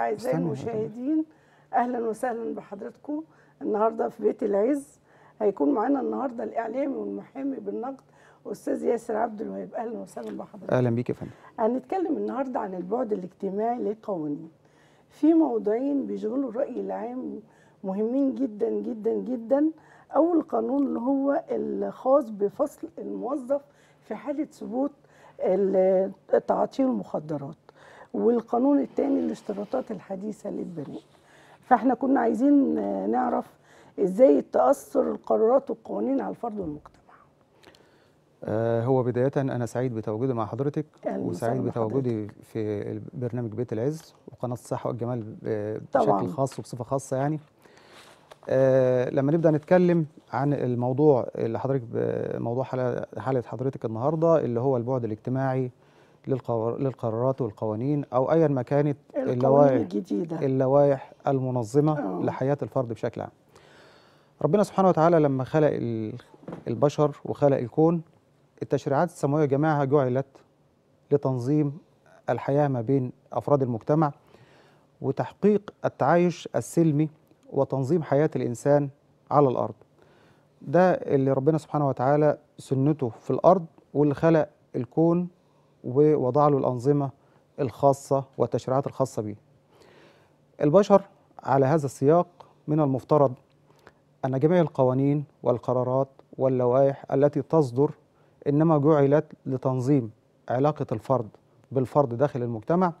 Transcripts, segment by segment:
أعزائي المشاهدين أهلا وسهلا بحضراتكم النهارده في بيت العز هيكون معانا النهارده الإعلامي والمحامي بالنقد أستاذ ياسر عبد الوهاب أهلا وسهلا بحضرتك أهلا بيك يا فندم هنتكلم النهارده عن البعد الاجتماعي للقوانين في موضوعين بيشغلوا الرأي العام مهمين جدا جدا جدا أول قانون اللي هو الخاص بفصل الموظف في حالة ثبوت تعاطيه المخدرات والقانون الثاني الاشتراطات الحديثه للبنوك فاحنا كنا عايزين آه، نعرف ازاي تاثر القرارات والقوانين على الفرد والمجتمع آه، هو بداية أنا سعيد بتواجدي مع حضرتك وسعيد بتواجدي في برنامج بيت العز وقناة الصحة والجمال آه، بشكل خاص وبصفة خاصة يعني أه لما نبدأ نتكلم عن الموضوع اللي حضرتك موضوع حالة حضرتك النهاردة اللي هو البعد الاجتماعي للقرارات والقوانين او ايا ما كانت اللوائح الجديده اللوائح المنظمه أوه. لحياه الفرد بشكل عام. ربنا سبحانه وتعالى لما خلق البشر وخلق الكون التشريعات السماويه جميعها جعلت لتنظيم الحياه ما بين افراد المجتمع وتحقيق التعايش السلمي وتنظيم حياه الانسان على الارض. ده اللي ربنا سبحانه وتعالى سنته في الارض واللي خلق الكون ووضع له الأنظمة الخاصة والتشريعات الخاصة به البشر على هذا السياق من المفترض أن جميع القوانين والقرارات واللوائح التي تصدر إنما جعلت لتنظيم علاقة الفرد بالفرد داخل المجتمع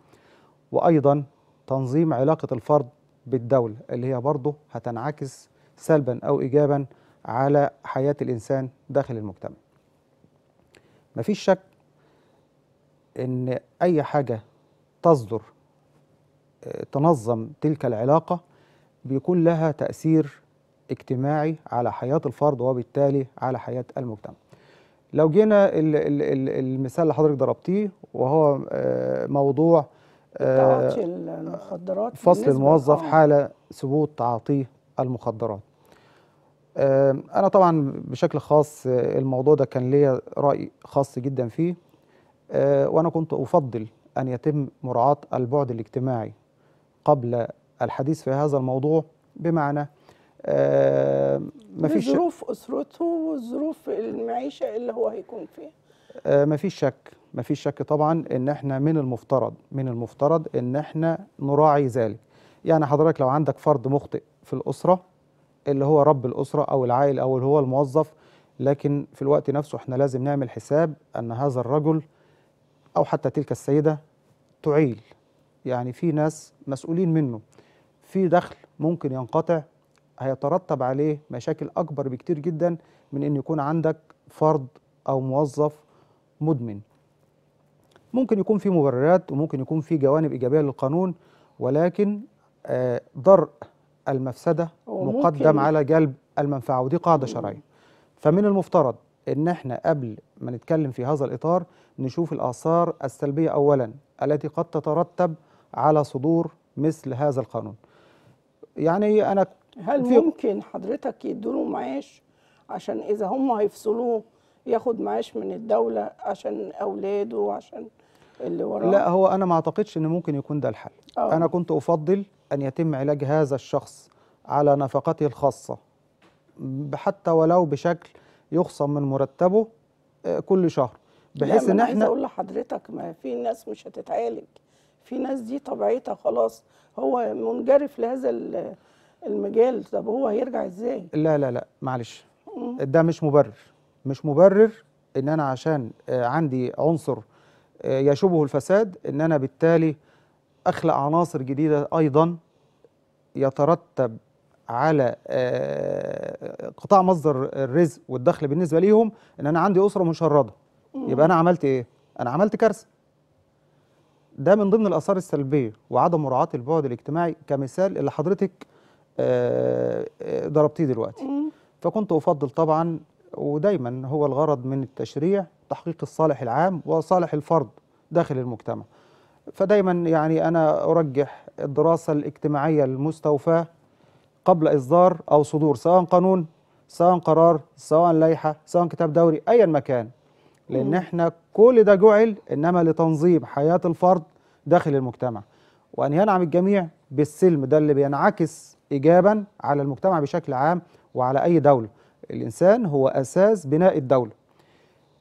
وأيضا تنظيم علاقة الفرد بالدولة اللي هي برضه هتنعكس سلبا أو إيجابا على حياة الإنسان داخل المجتمع مفيش شك ان اي حاجه تصدر آه، تنظم تلك العلاقه بيكون لها تاثير اجتماعي على حياه الفرد وبالتالي على حياه المجتمع لو جينا المثال اللي حضرتك ضربتيه وهو آه، موضوع آه، تعاطي المخدرات فصل الموظف حال ثبوت تعاطيه المخدرات انا طبعا بشكل خاص الموضوع ده كان ليا راي خاص جدا فيه آه، وأنا كنت أفضل أن يتم مراعاة البعد الاجتماعي قبل الحديث في هذا الموضوع بمعنى آه، مفيش ظروف أسرته وظروف المعيشة اللي هو هيكون فيها آه، مفيش شك مفيش شك طبعا ان احنا من المفترض من المفترض ان احنا نراعي ذلك يعني حضرتك لو عندك فرد مخطئ في الاسره اللي هو رب الاسره او العائل او اللي هو الموظف لكن في الوقت نفسه احنا لازم نعمل حساب ان هذا الرجل أو حتى تلك السيدة تعيل يعني في ناس مسؤولين منه في دخل ممكن ينقطع هيترتب عليه مشاكل أكبر بكتير جدا من أن يكون عندك فرد أو موظف مدمن ممكن يكون في مبررات وممكن يكون في جوانب إيجابية للقانون ولكن درء آه، المفسدة مقدم على جلب المنفعة ودي قاعدة شرعية فمن المفترض ان احنا قبل ما نتكلم في هذا الاطار نشوف الاثار السلبيه اولا التي قد تترتب على صدور مثل هذا القانون. يعني انا هل ممكن حضرتك يدوا معاش عشان اذا هم هيفصلوه ياخد معاش من الدوله عشان اولاده وعشان اللي وراه لا هو انا ما اعتقدش ان ممكن يكون ده الحل أوه. انا كنت افضل ان يتم علاج هذا الشخص على نفقته الخاصه حتى ولو بشكل يخصم من مرتبه آه، كل شهر بحيث ان احنا اقول لحضرتك ما في ناس مش هتتعالج في ناس دي طبيعتها خلاص هو منجرف لهذا المجال طب هو هيرجع ازاي لا لا لا معلش ده مش مبرر مش مبرر ان انا عشان آه، عندي عنصر آه، يشبه الفساد ان انا بالتالي اخلق عناصر جديده ايضا يترتب على آه، قطاع مصدر الرزق والدخل بالنسبه ليهم ان انا عندي اسره مشرده يبقى انا عملت ايه انا عملت كارثه ده من ضمن الاثار السلبيه وعدم مراعاه البعد الاجتماعي كمثال اللي حضرتك آه، آه، ضربتيه دلوقتي فكنت افضل طبعا ودايما هو الغرض من التشريع تحقيق الصالح العام وصالح الفرد داخل المجتمع فدايما يعني انا ارجح الدراسه الاجتماعيه المستوفاه قبل إصدار أو صدور سواء قانون سواء قرار سواء لائحة سواء كتاب دوري أيا ما كان لأن إحنا كل ده جعل إنما لتنظيم حياة الفرد داخل المجتمع وأن ينعم الجميع بالسلم ده اللي بينعكس إيجابا على المجتمع بشكل عام وعلى أي دولة الإنسان هو أساس بناء الدولة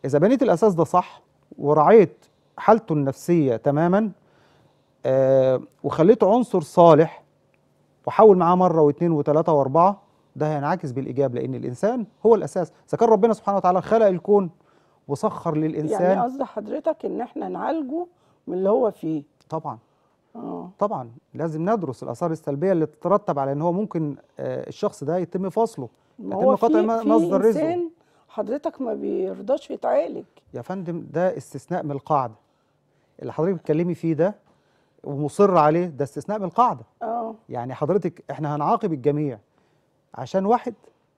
إذا بنيت الأساس ده صح ورعيت حالته النفسية تماما آه وخليته عنصر صالح وحاول معاه مره واثنين وثلاثه واربعه ده هينعكس بالايجاب لان الانسان هو الاساس اذا كان ربنا سبحانه وتعالى خلق الكون وسخر للانسان يعني قصدي حضرتك ان احنا نعالجه من اللي هو فيه طبعا أوه. طبعا لازم ندرس الاثار السلبيه اللي تترتب على ان هو ممكن آه، الشخص ده يتم فصله يتم قطع مصدر رزقه حضرتك ما بيرضاش يتعالج يا فندم ده استثناء من القاعده اللي حضرتك بتتكلمي فيه ده ومصر عليه ده استثناء من القاعده آه. آه. يعني حضرتك احنا هنعاقب الجميع عشان واحد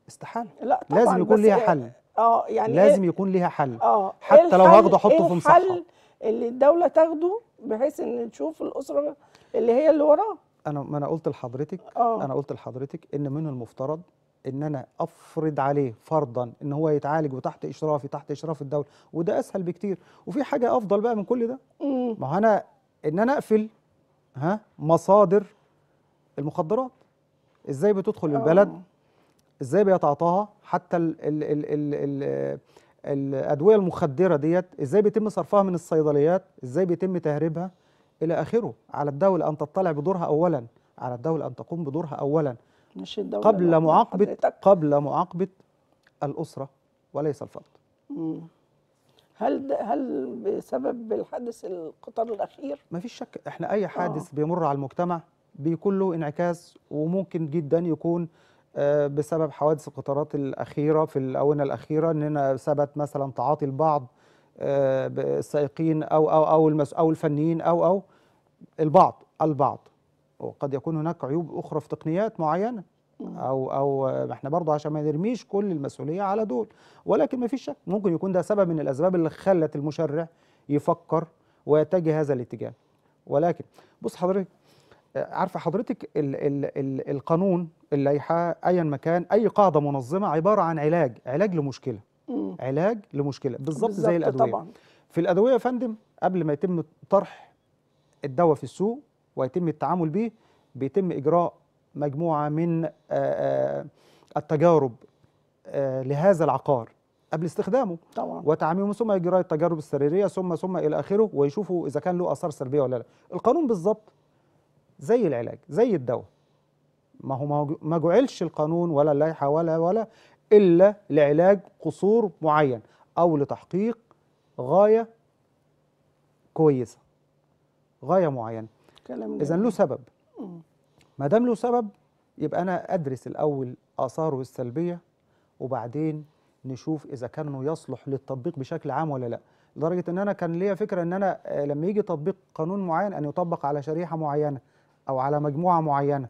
استحاله لا طبعا لازم يكون ليها حل اه يعني لازم إيه يكون ليها حل اه حتى إيه لو هاخده احطه إيه في مصحه اللي الدوله تاخده بحيث ان تشوف الاسره اللي هي اللي وراه انا ما انا قلت لحضرتك أوه. انا قلت لحضرتك ان من المفترض ان انا افرض عليه فرضا ان هو يتعالج وتحت اشرافي تحت اشراف الدوله وده اسهل بكتير وفي حاجه افضل بقى من كل ده ما هو انا ان انا اقفل ها مصادر المخدرات ازاي بتدخل البلد ازاي بيتعاطاها حتى ال ال ال ال الـ الادويه المخدره ديت ازاي بيتم صرفها من الصيدليات ازاي بيتم تهريبها الى اخره على الدوله ان تطلع بدورها اولا على الدوله ان تقوم بدورها اولا مش الدولة قبل معاقبه قبل معاقبه الاسره وليس الفرد هل هل بسبب الحادث القطار الاخير مفيش شك احنا اي حادث آه. بيمر على المجتمع بيكون له انعكاس وممكن جدا يكون آه، بسبب حوادث القطارات الأخيرة في الآونة الأخيرة إننا ثبت مثلا تعاطي البعض آه، السائقين أو أو أو أو الفنيين أو أو البعض البعض وقد يكون هناك عيوب أخرى في تقنيات معينة أو أو آه، إحنا برضه عشان ما نرميش كل المسؤولية على دول ولكن ما فيش شك ممكن يكون ده سبب من الأسباب اللي خلت المشرع يفكر ويتجه هذا الاتجاه ولكن بص حضرتك عارفه حضرتك الـ الـ الـ القانون اللائحه ايا ما كان اي قاعده منظمه عباره عن علاج علاج لمشكله مم. علاج لمشكله بالظبط زي الادويه طبعا. في الادويه يا فندم قبل ما يتم طرح الدواء في السوق ويتم التعامل به بيتم اجراء مجموعه من التجارب لهذا العقار قبل استخدامه طبعا وتعميمه ثم اجراء التجارب السريريه ثم ثم الى اخره ويشوفوا اذا كان له اثار سلبيه ولا لا القانون بالظبط زي العلاج زي الدواء ما هو ما جعلش القانون ولا اللائحه ولا ولا الا لعلاج قصور معين او لتحقيق غايه كويسه غايه معينه اذا له سبب ما دام له سبب يبقى انا ادرس الاول اثاره السلبيه وبعدين نشوف اذا كانه يصلح للتطبيق بشكل عام ولا لا لدرجه ان انا كان ليا فكره ان انا آه، لما يجي تطبيق قانون معين ان يطبق على شريحه معينه أو على مجموعة معينة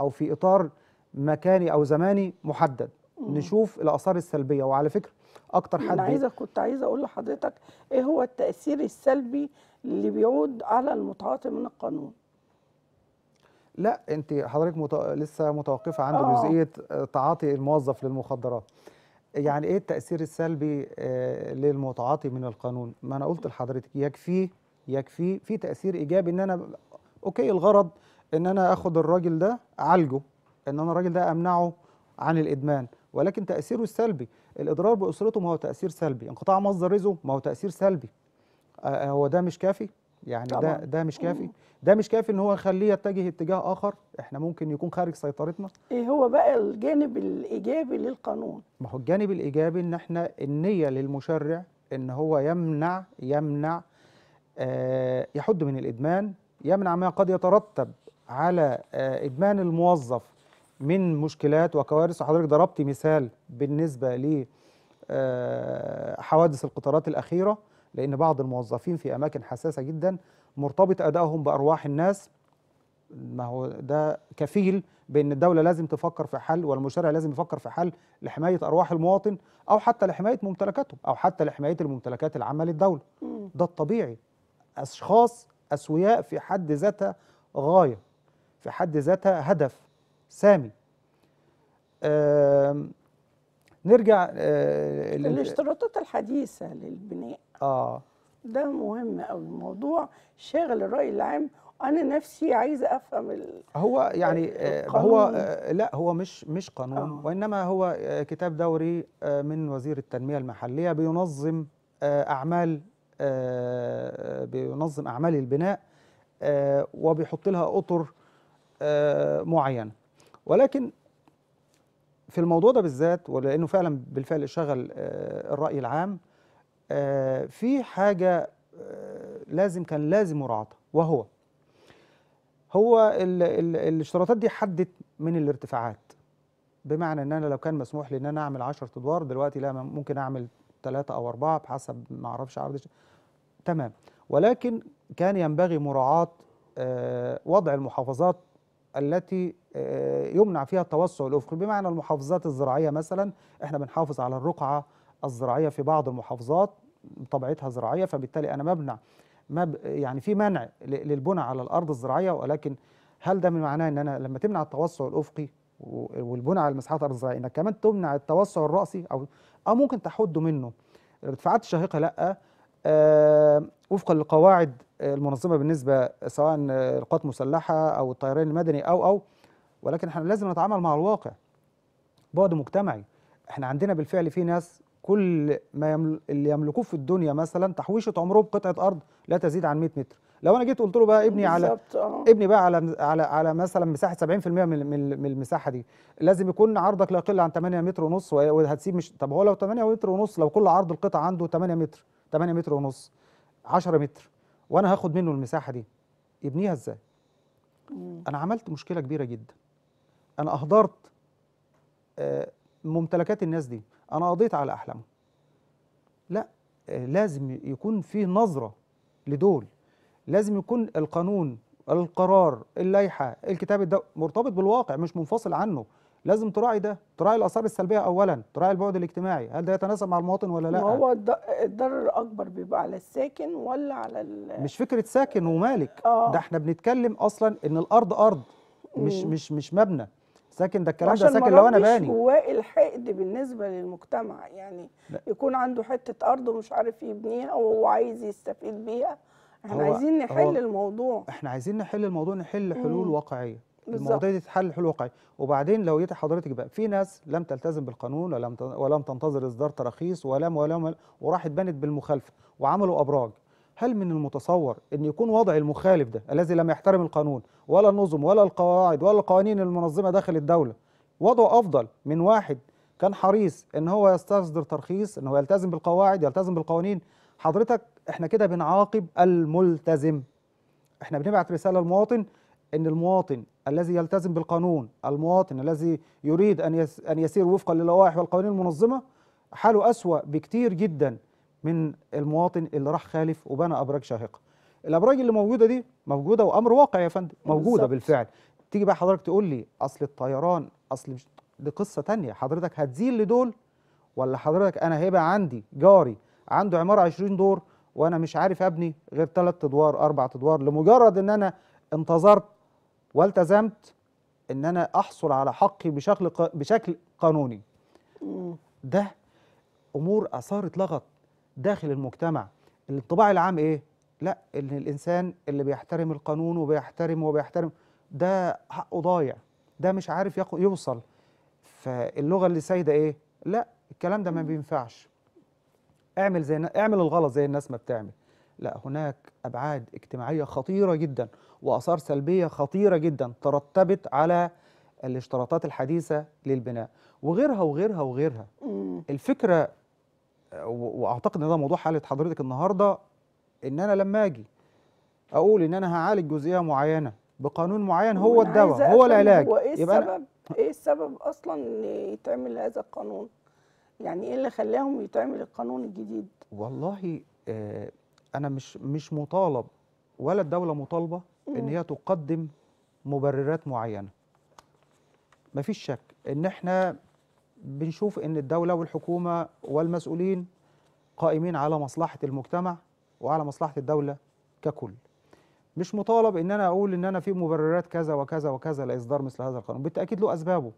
أو في إطار مكاني أو زماني محدد مم. نشوف الآثار السلبية وعلى فكرة أكتر حد أنا عايزة كنت عايزة أقول لحضرتك إيه هو التأثير السلبي اللي بيعود على المتعاطي من القانون لا انت حضرتك مت... لسه متوقفه عند آه. جزئيه آه، تعاطي الموظف للمخدرات يعني ايه التاثير السلبي آه للمتعاطي من القانون ما انا قلت لحضرتك يكفي يكفي في تاثير ايجابي ان انا اوكي الغرض ان انا اخد الراجل ده اعالجه ان انا الراجل ده امنعه عن الادمان ولكن تاثيره السلبي الاضرار باسرته ما هو تاثير سلبي انقطاع مصدر رزقه ما هو تاثير سلبي آه, آه، هو ده مش كافي يعني ده ده مش كافي ده مش كافي ان هو يخليه يتجه اتجاه اخر احنا ممكن يكون خارج سيطرتنا ايه هو بقى الجانب الايجابي للقانون ما هو الجانب الايجابي ان احنا النيه للمشرع ان هو يمنع يمنع آه يحد من الادمان يمنع ما قد يترتب على آه، إدمان الموظف من مشكلات وكوارث وحضرتك ضربت مثال بالنسبة ل آه، حوادث القطارات الأخيرة لأن بعض الموظفين في أماكن حساسة جدا مرتبط أدائهم بأرواح الناس ما هو ده كفيل بأن الدولة لازم تفكر في حل والمشرع لازم يفكر في حل لحماية أرواح المواطن أو حتى لحماية ممتلكاته أو حتى لحماية الممتلكات العامة للدولة ده الطبيعي أشخاص أسوياء في حد ذاتها غاية في حد ذاتها هدف سامي نرجع آه، الاشتراطات الحديثة للبناء آه ده مهم قوي الموضوع شاغل الرأي العام انا نفسي عايزه افهم هو يعني آه، القانون. هو آه، لا هو مش مش قانون آه. وانما هو كتاب دوري من وزير التنميه المحليه بينظم اعمال بينظم اعمال البناء وبيحط لها اطر آه، معينه ولكن في الموضوع ده بالذات ولانه فعلا بالفعل شغل آه، الراي العام آه، في حاجه لازم كان لازم مراعاتها وهو هو الـ الـ الاشتراطات دي حدت من الارتفاعات بمعنى ان انا لو كان مسموح لي ان انا اعمل 10 ادوار دلوقتي لا ممكن اعمل ثلاثة او اربعة بحسب ما اعرفش عرض تمام ولكن كان ينبغي مراعاة وضع المحافظات التي آه، يمنع فيها التوسع الافقي بمعنى المحافظات الزراعيه مثلا احنا بنحافظ على الرقعه الزراعيه في بعض المحافظات طبيعتها زراعيه فبالتالي انا مبنع مب يعني في منع للبنى على الارض الزراعيه ولكن هل ده من معناه ان انا لما تمنع التوسع الافقي والبنى على المساحات الارض الزراعيه انك كمان تمنع التوسع الراسي او او ممكن تحد منه الارتفاعات الشاهقه لا آه، وفقا للقواعد المنظمه بالنسبه سواء القوات المسلحه او الطيران المدني او او ولكن احنا لازم نتعامل مع الواقع بعد مجتمعي احنا عندنا بالفعل في ناس كل ما يمل... اللي يملكوه في الدنيا مثلا تحويشه عمره بقطعه ارض لا تزيد عن 100 متر لو انا جيت قلت له بقى ابني على آه. ابني بقى على على على مثلا مساحه 70% من من المساحه دي لازم يكون عرضك لا يقل عن 8 متر ونص وهتسيب مش طب هو لو 8 متر ونص لو كل عرض القطعه عنده 8 متر 8 متر ونص 10 متر وانا هاخد منه المساحه دي يبنيها ازاي انا عملت مشكله كبيره جدا انا اهدرت آه، ممتلكات الناس دي انا قضيت على احلامهم لا آه، لازم يكون في نظره لدول لازم يكون القانون القرار اللائحه الكتاب ده مرتبط بالواقع مش منفصل عنه لازم تراعي ده تراعي الاثار السلبيه اولا تراعي البعد الاجتماعي هل ده يتناسب مع المواطن ولا لا هو الضرر الاكبر بيبقى على الساكن ولا على مش فكره ساكن ومالك آه. ده احنا بنتكلم اصلا ان الارض ارض مش مم. مش مش مبنى ساكن ده الكلام ده ساكن لو انا باني هو الحقد بالنسبه للمجتمع يعني لا. يكون عنده حته ارض ومش عارف يبنيها وهو عايز يستفيد بيها احنا عايزين نحل الموضوع احنا عايزين نحل الموضوع نحل حلول مم. واقعيه الموضوع دي تتحل حلول واقعي وبعدين لو جيت حضرتك بقى في ناس لم تلتزم بالقانون ولم ولم تنتظر اصدار تراخيص ولم ولم وراحت بنت بالمخالفه وعملوا ابراج هل من المتصور ان يكون وضع المخالف ده الذي لم يحترم القانون ولا النظم ولا القواعد ولا القوانين المنظمه داخل الدوله وضعه افضل من واحد كان حريص ان هو يستصدر ترخيص ان هو يلتزم بالقواعد يلتزم بالقوانين حضرتك احنا كده بنعاقب الملتزم احنا بنبعت رساله للمواطن ان المواطن الذي يلتزم بالقانون المواطن الذي يريد أن أن يسير وفقا للوائح والقوانين المنظمة حاله أسوأ بكتير جدا من المواطن اللي راح خالف وبنى أبراج شاهقة الأبراج اللي موجودة دي موجودة وأمر واقع يا فندم موجودة بالزبط. بالفعل تيجي بقى حضرتك تقول لي أصل الطيران أصل مش دي قصة تانية حضرتك هتزيل لدول ولا حضرتك أنا هيبقى عندي جاري عنده عمارة 20 دور وأنا مش عارف أبني غير ثلاث أدوار أربع أدوار لمجرد إن أنا انتظرت والتزمت ان انا احصل على حقي بشكل بشكل قانوني ده امور اثارت لغط داخل المجتمع الانطباع العام ايه لا ان الانسان اللي بيحترم القانون وبيحترم وبيحترم ده حقه ضايع ده مش عارف يوصل فاللغه اللي سايده ايه لا الكلام ده ما بينفعش اعمل زي اعمل الغلط زي الناس ما بتعمل لا هناك أبعاد اجتماعية خطيرة جدا وآثار سلبية خطيرة جدا ترتبت على الاشتراطات الحديثة للبناء وغيرها وغيرها وغيرها الفكرة وأعتقد أن ده موضوع حالة حضرتك النهاردة إن أنا لما أجي أقول إن أنا هعالج جزئية معينة بقانون معين هو الدواء هو العلاج وإيه يبقى السبب؟ إيه السبب أصلا إن يتعمل هذا القانون؟ يعني إيه اللي خلاهم يتعمل القانون الجديد؟ والله آه انا مش مش مطالب ولا الدوله مطالبه ان هي تقدم مبررات معينه مفيش شك ان احنا بنشوف ان الدوله والحكومه والمسؤولين قائمين على مصلحه المجتمع وعلى مصلحه الدوله ككل مش مطالب ان انا اقول ان انا في مبررات كذا وكذا وكذا لاصدار مثل هذا القانون بالتاكيد له اسبابه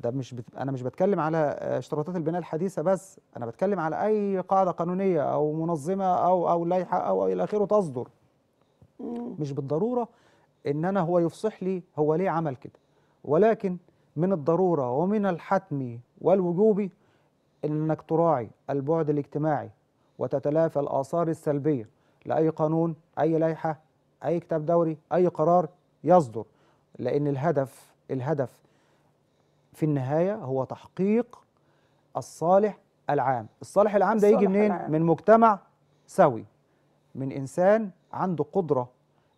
ده مش بت... انا مش بتكلم على آه، اشتراطات البناء الحديثه بس انا بتكلم على اي قاعده قانونيه او منظمه او او لائحه او الى اخره تصدر مش بالضروره ان انا هو يفصح لي هو ليه عمل كده ولكن من الضروره ومن الحتمي والوجوبي انك تراعي البعد الاجتماعي وتتلافى الاثار السلبيه لاي قانون اي لائحه اي كتاب دوري اي قرار يصدر لان الهدف الهدف في النهايه هو تحقيق الصالح العام الصالح العام ده يجي منين العام. من مجتمع سوي من انسان عنده قدره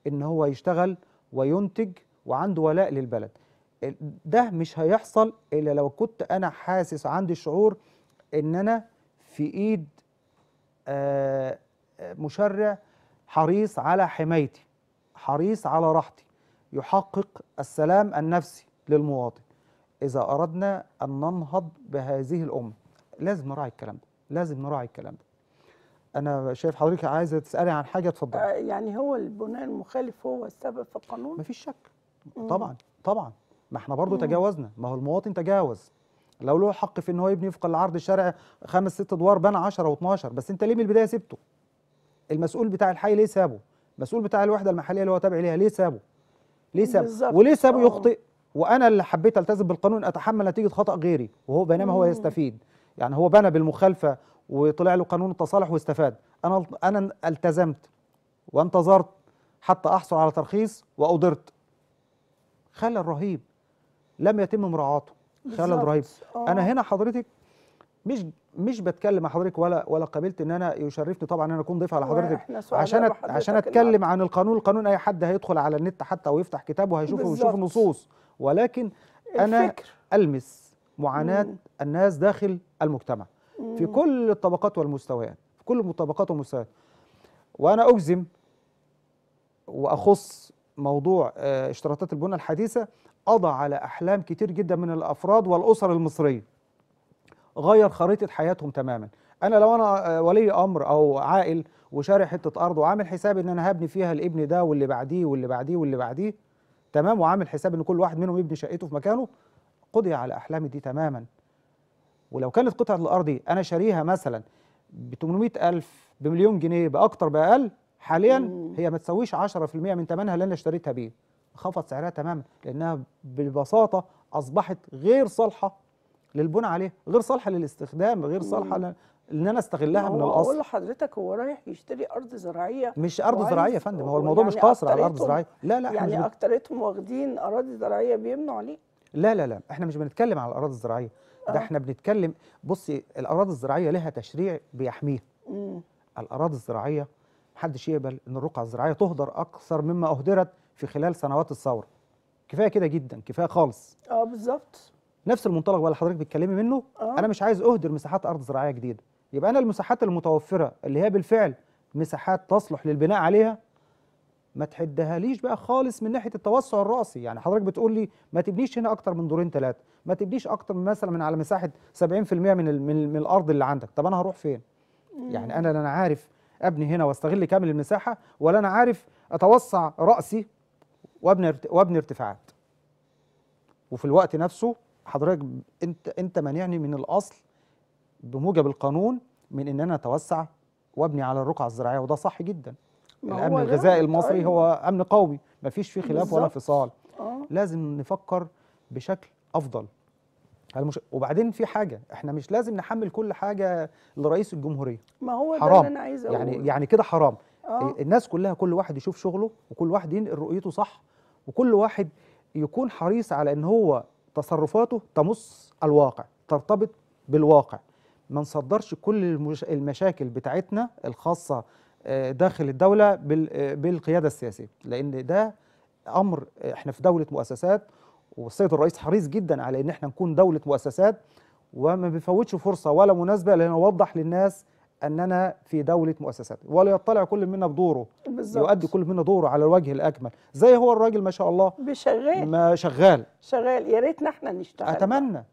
ان هو يشتغل وينتج وعنده ولاء للبلد ده مش هيحصل الا لو كنت انا حاسس عندي شعور ان انا في ايد آه، مشرع حريص على حمايتي حريص على راحتي يحقق السلام النفسي للمواطن إذا أردنا أن ننهض بهذه الأمة لازم نراعي الكلام ده لازم نراعي الكلام ده انا شايف حضرتك عايزه تسالي عن حاجه اتفضلي آه يعني هو البناء المخالف هو السبب في القانون مفيش شك طبعا طبعا ما احنا برضو مم. تجاوزنا ما هو المواطن تجاوز لو له حق في ان هو يبني وفق العرض الشرعي خمس ست ادوار بنى 10 و12 بس انت ليه من البدايه سبته المسؤول بتاع الحي ليه سابه المسؤول بتاع الوحده المحليه اللي هو تابع ليها ليه سابه ليه سابه وليه سابه آه. يخطئ وانا اللي حبيت التزم بالقانون اتحمل نتيجه خطا غيري وهو بينما هو يستفيد يعني هو بنى بالمخالفه وطلع له قانون التصالح واستفاد انا انا التزمت وانتظرت حتى احصل على ترخيص واضرت خلل رهيب لم يتم مراعاته خلل رهيب انا آه. هنا حضرتك مش مش بتكلم مع حضرتك ولا ولا قابلت ان انا يشرفني طبعا ان انا اكون ضيف على حضرتك عشان عشان اتكلم عن القانون القانون اي حد هيدخل على النت حتى ويفتح كتاب وهيشوفه ويشوف نصوص ولكن انا الفكر. المس معاناه مم. الناس داخل المجتمع مم. في كل الطبقات والمستويات في كل الطبقات والمستويات وانا اجزم واخص موضوع آه، اشتراطات البنى الحديثه قضى على احلام كتير جدا من الافراد والاسر المصريه غير خريطه حياتهم تماما انا لو انا آه، ولي امر او عاقل وشاري حته ارض وعامل حساب ان انا هبني فيها الابن ده واللي بعديه واللي بعديه واللي بعديه تمام وعامل حساب ان كل واحد منهم يبني شقته في مكانه قضي على احلامي دي تماما ولو كانت قطعه الارض دي انا شاريها مثلا ب ألف بمليون جنيه باكتر باقل حاليا هي ما تسويش 10% من ثمنها اللي انا اشتريتها بيه خفض سعرها تماما لانها ببساطه اصبحت غير صالحه للبناء عليها غير صالحه للاستخدام غير صالحه ل... ان انا استغلها من الاصل اقول لحضرتك هو رايح يشتري ارض زراعيه مش ارض زراعيه يا فندم هو يعني الموضوع يعني مش قاصر على ارض زراعيه لا لا يعني اكترتهم واخدين اراضي زراعيه بيمنوا عليه لا لا لا احنا مش بنتكلم على الاراضي الزراعيه ده آه. احنا بنتكلم بصي الاراضي الزراعيه لها تشريع بيحميها الاراضي الزراعيه محدش يقبل ان الرقعه الزراعيه تهدر اكثر مما اهدرت في خلال سنوات الثوره كفايه كده جدا كفايه خالص اه بالظبط نفس المنطلق بقى اللي حضرتك بتتكلمي منه أوه. انا مش عايز اهدر مساحات ارض زراعيه جديده يبقى انا المساحات المتوفره اللي هي بالفعل مساحات تصلح للبناء عليها ما تحدهاليش بقى خالص من ناحيه التوسع الراسي يعني حضرتك بتقول لي ما تبنيش هنا اكتر من دورين ثلاثه ما تبنيش اكتر من مثلا من على مساحه 70% من من, من الارض اللي عندك طب انا هروح فين مم. يعني انا لا انا عارف ابني هنا واستغل كامل المساحه ولا انا عارف اتوسع راسي وابني وابني ارتفاعات وفي الوقت نفسه حضرتك انت انت مانعني من الاصل بموجب القانون من ان انا اتوسع وابني على الرقعه الزراعيه وده صح جدا الامن الغذائي المصري طيب. هو امن قومي ما فيش فيه خلاف ولا انفصال آه. لازم نفكر بشكل افضل المش... وبعدين في حاجه احنا مش لازم نحمل كل حاجه لرئيس الجمهوريه ما هو حرام. ده اللي انا عايز يعني، اقوله يعني يعني كده حرام أوه. الناس كلها كل واحد يشوف شغله وكل واحد ينقل رؤيته صح وكل واحد يكون حريص على ان هو تصرفاته تمص الواقع ترتبط بالواقع ما نصدرش كل المشاكل بتاعتنا الخاصة آه، داخل الدولة آه، بالقيادة السياسية لأن ده أمر آه، احنا في دولة مؤسسات والسيد الرئيس حريص جدا على ان احنا نكون دولة مؤسسات وما بيفوتش فرصة ولا مناسبة لأنه وضح للناس اننا في دوله مؤسسات وليطلع كل منا بدوره بالزبط. يؤدي كل منا دوره على الوجه الاكمل زي هو الراجل ما شاء الله بشغال ما شغال شغال يا ريتنا احنا نشتغل اتمنى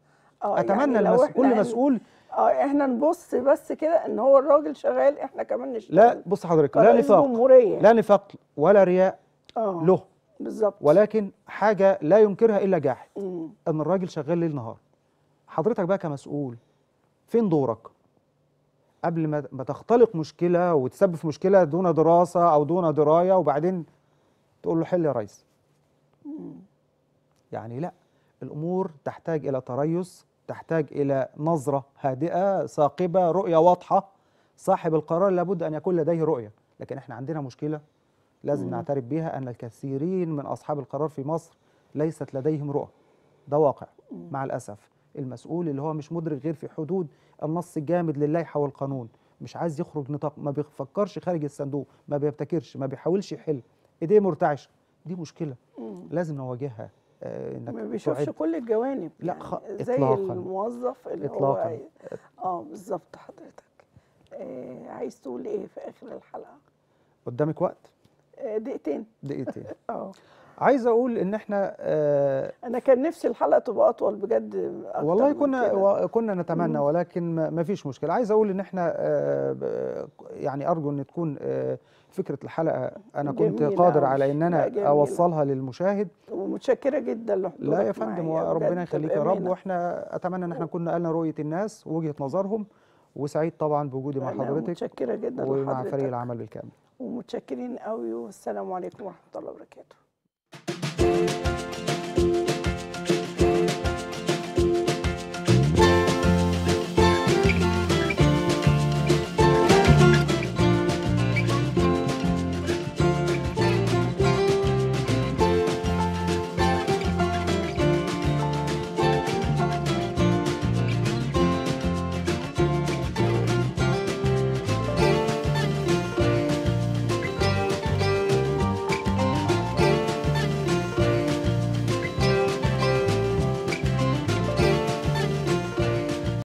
اه يعني اتمنى يعني المس... كل مسؤول اه احنا نبص بس كده ان هو الراجل شغال احنا كمان نشتغل لا بص حضرتك لا نفاق لا نفاق ولا رياء اه له بالظبط ولكن حاجه لا ينكرها الا جاحد ان الراجل شغال ليل نهار حضرتك بقى كمسؤول فين دورك قبل ما تختلق مشكله وتسبب في مشكله دون دراسه او دون درايه وبعدين تقول له حل يا ريس يعني لا الامور تحتاج الى تريث تحتاج الى نظره هادئه ثاقبه رؤيه واضحه صاحب القرار لابد ان يكون لديه رؤيه لكن احنا عندنا مشكله لازم مم. نعترف بها ان الكثيرين من اصحاب القرار في مصر ليست لديهم رؤى ده واقع مع الاسف المسؤول اللي هو مش مدرك غير في حدود النص الجامد للائحه والقانون مش عايز يخرج نطاق ما بيفكرش خارج الصندوق ما بيبتكرش ما بيحاولش يحل ايديه مرتعشه دي مشكله مم. لازم نواجهها آه انك ما بيشوفش كل الجوانب لا يعني خ... يعني زي إطلاقاً. الموظف اللي إطلاقاً. هو اه بالظبط حضرتك آه عايز تقول ايه في اخر الحلقه قدامك وقت آه دقيقتين دقيقتين اه عايز اقول ان احنا آه انا كان نفسي الحلقه تبقى اطول بجد والله كنا كنا نتمنى مم. ولكن ما فيش مشكله عايز اقول ان احنا آه يعني ارجو ان تكون آه فكره الحلقه انا كنت قادر على ان انا اوصلها للمشاهد ومتشكره جدا لحضورك لا يا فندم وربنا يخليك يا رب واحنا اتمنى ان احنا كنا قلنا رؤيه الناس ووجهه نظرهم وسعيد طبعا بوجودي مع حضرتك متشكره جدا ومع لحضرتك. فريق العمل بالكامل ومتشكرين قوي والسلام عليكم ورحمه الله وبركاته